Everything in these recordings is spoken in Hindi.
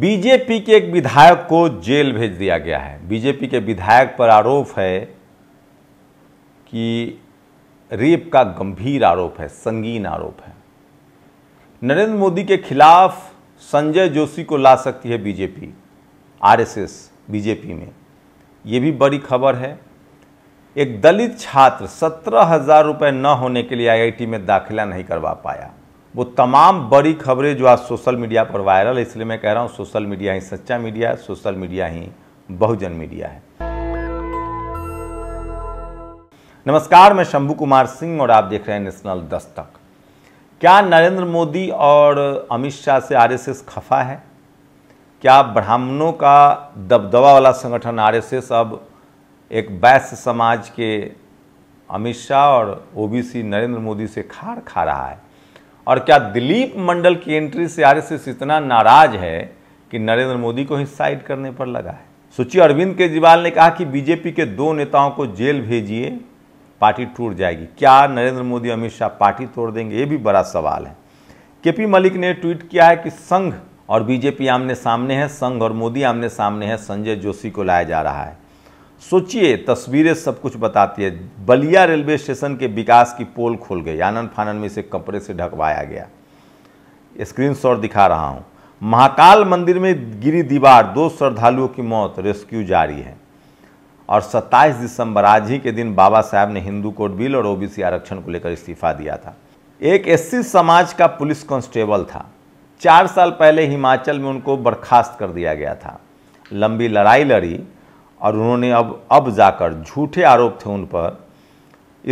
बीजेपी के एक विधायक को जेल भेज दिया गया है बीजेपी के विधायक पर आरोप है कि रेप का गंभीर आरोप है संगीन आरोप है नरेंद्र मोदी के खिलाफ संजय जोशी को ला सकती है बीजेपी आरएसएस बीजेपी में ये भी बड़ी खबर है एक दलित छात्र सत्रह हजार रुपये न होने के लिए आईआईटी में दाखिला नहीं करवा पाया वो तमाम बड़ी खबरें जो आज सोशल मीडिया पर वायरल है इसलिए मैं कह रहा हूँ सोशल मीडिया ही सच्चा मीडिया है सोशल मीडिया ही बहुजन मीडिया है नमस्कार मैं शंभू कुमार सिंह और आप देख रहे हैं नेशनल दस्तक क्या नरेंद्र मोदी और अमित शाह से आरएसएस खफा है क्या ब्राह्मणों का दबदबा वाला संगठन आरएसएस अब एक वैश्य समाज के अमित शाह और ओबीसी नरेंद्र मोदी से खार खा रहा है और क्या दिलीप मंडल की एंट्री से आरएसएस इतना नाराज है कि नरेंद्र मोदी को ही साइड करने पर लगा है सुची अरविंद केजरीवाल ने कहा कि बीजेपी के दो नेताओं को जेल भेजिए पार्टी टूट जाएगी क्या नरेंद्र मोदी अमित शाह पार्टी तोड़ देंगे ये भी बड़ा सवाल है केपी मलिक ने ट्वीट किया है कि संघ और बीजेपी आमने सामने है संघ और मोदी आमने सामने है संजय जोशी को लाया जा रहा है सोचिए तस्वीरें सब कुछ बताती है बलिया रेलवे स्टेशन के विकास की पोल खोल गई आनंद फानन में इसे कपड़े से ढकवाया गया स्क्रीनशॉट दिखा रहा हूँ महाकाल मंदिर में गिरी दीवार दो श्रद्धालुओं की मौत रेस्क्यू जारी है और 27 दिसंबर आज ही के दिन बाबा साहब ने हिंदू कोड बिल और ओबीसी आरक्षण को लेकर इस्तीफा दिया था एक एससी समाज का पुलिस कांस्टेबल था चार साल पहले हिमाचल में उनको बर्खास्त कर दिया गया था लंबी लड़ाई लड़ी और उन्होंने अब अब जाकर झूठे आरोप थे उन पर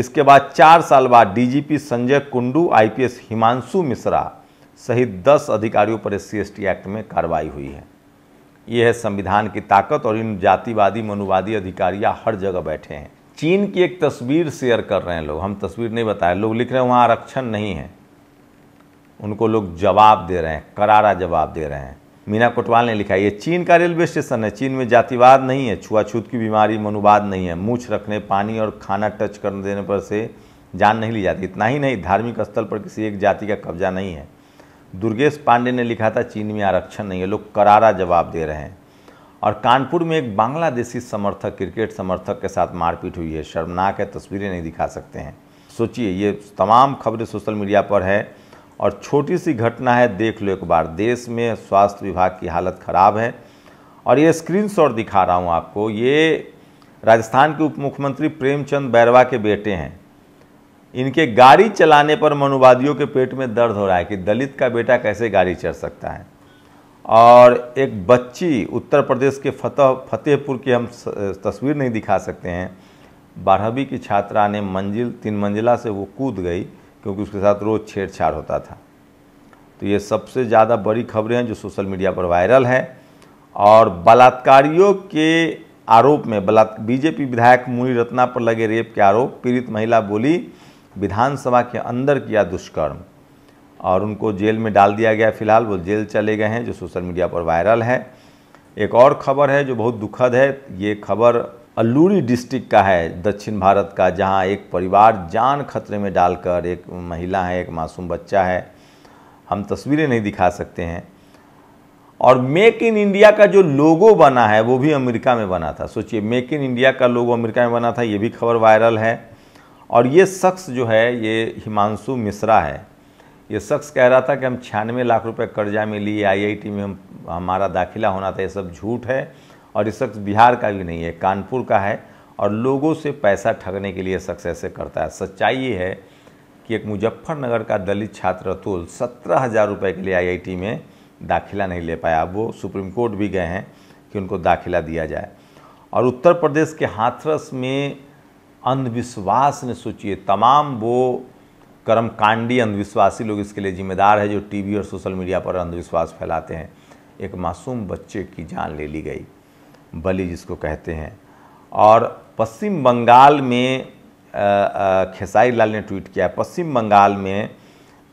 इसके बाद चार साल बाद डीजीपी संजय कुंडू आईपीएस हिमांशु मिश्रा सहित दस अधिकारियों पर एस सी एक्ट में कार्रवाई हुई है ये है संविधान की ताकत और इन जातिवादी मनुवादी अधिकारियाँ हर जगह बैठे हैं चीन की एक तस्वीर शेयर कर रहे हैं लोग हम तस्वीर नहीं बताए लोग लिख रहे हैं वहाँ आरक्षण नहीं है उनको लोग जवाब दे रहे हैं करारा जवाब दे रहे हैं मीना कोटवाल ने लिखा ये चीन का रेलवे स्टेशन है चीन में जातिवाद नहीं है छुआछूत की बीमारी मनुवाद नहीं है मूछ रखने पानी और खाना टच कर देने पर से जान नहीं ली जाती इतना ही नहीं धार्मिक स्थल पर किसी एक जाति का कब्जा नहीं है दुर्गेश पांडे ने लिखा था चीन में आरक्षण नहीं है लोग करारा जवाब दे रहे हैं और कानपुर में एक बांग्लादेशी समर्थक क्रिकेट समर्थक के साथ मारपीट हुई है शर्मनाक है तस्वीरें नहीं दिखा सकते हैं सोचिए ये तमाम खबरें सोशल मीडिया पर है और छोटी सी घटना है देख लो एक बार देश में स्वास्थ्य विभाग की हालत ख़राब है और ये स्क्रीनशॉट दिखा रहा हूँ आपको ये राजस्थान के उप मुख्यमंत्री प्रेमचंद बैरवा के बेटे हैं इनके गाड़ी चलाने पर मनुवादियों के पेट में दर्द हो रहा है कि दलित का बेटा कैसे गाड़ी चढ़ सकता है और एक बच्ची उत्तर प्रदेश के फतेह फतेहपुर की हम तस्वीर नहीं दिखा सकते हैं बारहवीं की छात्रा ने मंजिल तीन मंजिला से वो कूद गई क्योंकि उसके साथ रोज़ छेड़छाड़ होता था तो ये सबसे ज़्यादा बड़ी खबरें हैं जो सोशल मीडिया पर वायरल हैं और बलात्कारियों के आरोप में बलात् बीजेपी विधायक मुनि रत्ना पर लगे रेप के आरोप पीड़ित महिला बोली विधानसभा के अंदर किया दुष्कर्म और उनको जेल में डाल दिया गया फिलहाल वो जेल चले गए हैं जो सोशल मीडिया पर वायरल है एक और खबर है जो बहुत दुखद है ये खबर अल्लूरी डिस्ट्रिक्ट का है दक्षिण भारत का जहाँ एक परिवार जान खतरे में डालकर एक महिला है एक मासूम बच्चा है हम तस्वीरें नहीं दिखा सकते हैं और मेक इन इंडिया का जो लोगो बना है वो भी अमेरिका में बना था सोचिए मेक इन इंडिया का लोगो अमेरिका में बना था ये भी खबर वायरल है और ये शख्स जो है ये हिमांशु मिश्रा है ये शख्स कह रहा था कि हम छियानवे लाख रुपए कर्जा में लिए आईआईटी में हम हमारा दाखिला होना था ये सब झूठ है और ये शख्स बिहार का भी नहीं है कानपुर का है और लोगों से पैसा ठगने के लिए शख्स ऐसे करता है सच्चाई ये है कि एक मुजफ्फरनगर का दलित छात्र अतुल सत्रह हज़ार रुपये के लिए आईआईटी में दाखिला नहीं ले पाया वो सुप्रीम कोर्ट भी गए हैं कि उनको दाखिला दिया जाए और उत्तर प्रदेश के हाथरस में अंधविश्वास ने सोचिए तमाम वो कर्मकांडी अंधविश्वासी लोग इसके लिए जिम्मेदार है जो टीवी और सोशल मीडिया पर अंधविश्वास फैलाते हैं एक मासूम बच्चे की जान ले ली गई बलि जिसको कहते हैं और पश्चिम बंगाल में खेसारी लाल ने ट्वीट किया पश्चिम बंगाल में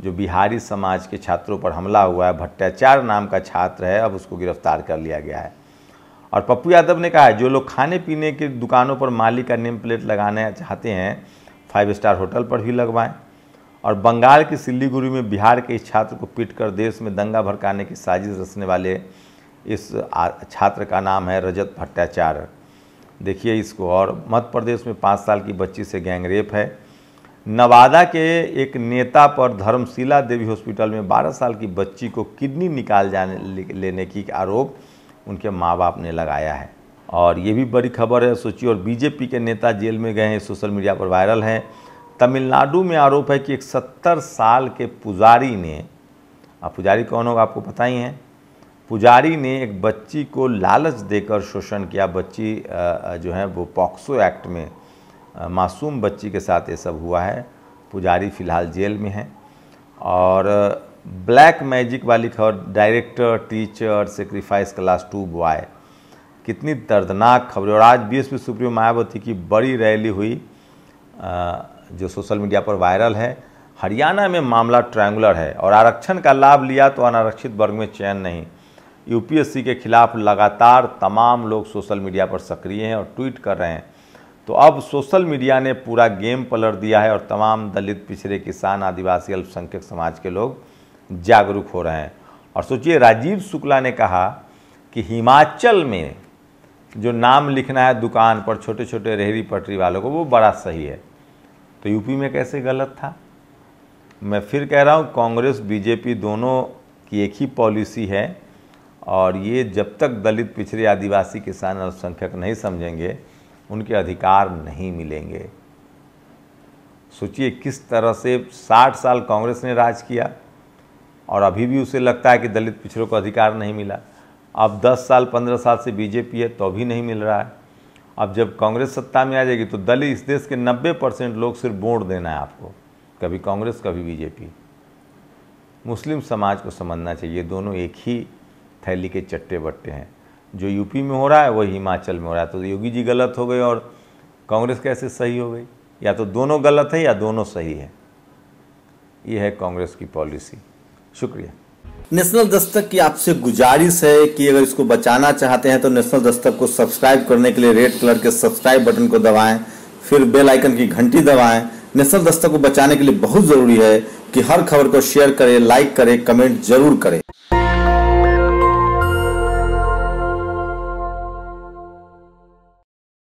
जो बिहारी समाज के छात्रों पर हमला हुआ है भट्टाचार्य नाम का छात्र है अब उसको गिरफ्तार कर लिया गया है और पप्पू यादव ने कहा है जो लोग खाने पीने की दुकानों पर मालिक का नेम प्लेट लगाना चाहते हैं फाइव स्टार होटल पर भी लगवाएं और बंगाल के सिल्लीगुड़ी में बिहार के इस छात्र को पीट कर देश में दंगा भड़काने की साजिश रचने वाले इस छात्र का नाम है रजत भट्टाचार्य देखिए इसको और मध्य प्रदेश में पाँच साल की बच्ची से गैंगरेप है नवादा के एक नेता पर धर्मशिला देवी हॉस्पिटल में 12 साल की बच्ची को किडनी निकाल जाने लेने की आरोप उनके माँ बाप ने लगाया है और ये भी बड़ी खबर है सोचिए और बीजेपी के नेता जेल में गए हैं सोशल मीडिया पर वायरल हैं तमिलनाडु में आरोप है कि एक सत्तर साल के पुजारी ने अब पुजारी कौन होगा आपको पता ही है पुजारी ने एक बच्ची को लालच देकर शोषण किया बच्ची जो है वो पॉक्सो एक्ट में मासूम बच्ची के साथ ये सब हुआ है पुजारी फ़िलहाल जेल में है और ब्लैक मैजिक वाली खबर director teacher sacrifice class two boy कितनी दर्दनाक खबरें और आज पी सुप्रीमो मायावती की बड़ी रैली हुई जो सोशल मीडिया पर वायरल है हरियाणा में मामला ट्रायंगुलर है और आरक्षण का लाभ लिया तो अनारक्षित वर्ग में चयन नहीं यूपीएससी के खिलाफ लगातार तमाम लोग सोशल मीडिया पर सक्रिय हैं और ट्वीट कर रहे हैं तो अब सोशल मीडिया ने पूरा गेम पलट दिया है और तमाम दलित पिछड़े किसान आदिवासी अल्पसंख्यक समाज के लोग जागरूक हो रहे हैं और सोचिए राजीव शुक्ला ने कहा कि हिमाचल में जो नाम लिखना है दुकान पर छोटे छोटे रेहड़ी पटरी वालों को वो बड़ा सही है तो यूपी में कैसे गलत था मैं फिर कह रहा हूँ कांग्रेस बीजेपी दोनों की एक ही पॉलिसी है और ये जब तक दलित पिछड़े आदिवासी किसान अल्पसंख्यक नहीं समझेंगे उनके अधिकार नहीं मिलेंगे सोचिए किस तरह से 60 साल कांग्रेस ने राज किया और अभी भी उसे लगता है कि दलित पिछड़ों को अधिकार नहीं मिला अब 10 साल 15 साल से बीजेपी है तो भी नहीं मिल रहा है अब जब कांग्रेस सत्ता में आ जाएगी तो दलित इस देश के 90 परसेंट लोग सिर्फ वोट देना है आपको कभी कांग्रेस कभी बीजेपी मुस्लिम समाज को समझना चाहिए दोनों एक ही थैली के चट्टे बट्टे हैं जो यूपी में हो रहा है वही हिमाचल में हो रहा है तो योगी जी गलत हो गए और कांग्रेस कैसे सही हो गई या तो दोनों गलत है या दोनों सही है ये है कांग्रेस की पॉलिसी शुक्रिया नेशनल दस्तक की आपसे गुजारिश है कि अगर इसको बचाना चाहते हैं तो नेशनल दस्तक को सब्सक्राइब करने के लिए रेड कलर के सब्सक्राइब बटन को दबाएं फिर बेल आइकन की घंटी दबाएं नेशनल दस्तक को बचाने के लिए बहुत जरूरी है कि हर खबर को शेयर करें लाइक करें कमेंट जरूर करें